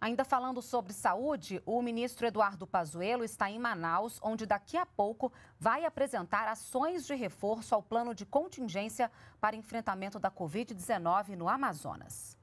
Ainda falando sobre saúde, o ministro Eduardo Pazuello está em Manaus, onde daqui a pouco vai apresentar ações de reforço ao plano de contingência para enfrentamento da Covid-19 no Amazonas.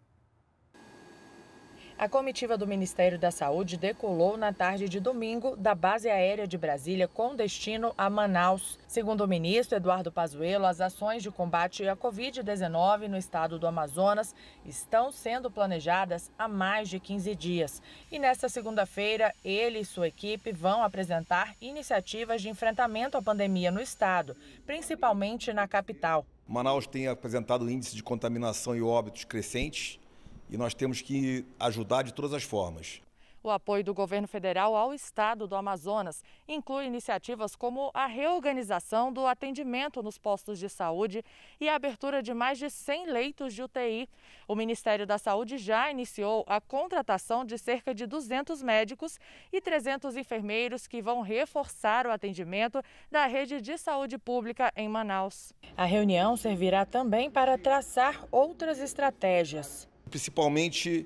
A comitiva do Ministério da Saúde decolou na tarde de domingo da base aérea de Brasília com destino a Manaus. Segundo o ministro Eduardo Pazuello, as ações de combate à Covid-19 no estado do Amazonas estão sendo planejadas há mais de 15 dias. E nesta segunda-feira, ele e sua equipe vão apresentar iniciativas de enfrentamento à pandemia no estado, principalmente na capital. Manaus tem apresentado índice de contaminação e óbitos crescentes e nós temos que ajudar de todas as formas. O apoio do governo federal ao estado do Amazonas inclui iniciativas como a reorganização do atendimento nos postos de saúde e a abertura de mais de 100 leitos de UTI. O Ministério da Saúde já iniciou a contratação de cerca de 200 médicos e 300 enfermeiros que vão reforçar o atendimento da rede de saúde pública em Manaus. A reunião servirá também para traçar outras estratégias. Principalmente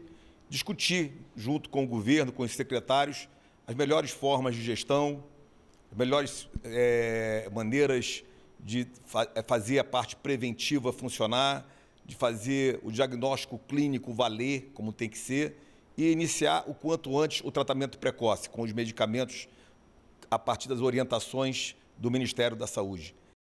discutir, junto com o governo, com os secretários, as melhores formas de gestão, as melhores é, maneiras de fa é, fazer a parte preventiva funcionar, de fazer o diagnóstico clínico valer como tem que ser e iniciar o quanto antes o tratamento precoce com os medicamentos a partir das orientações do Ministério da Saúde.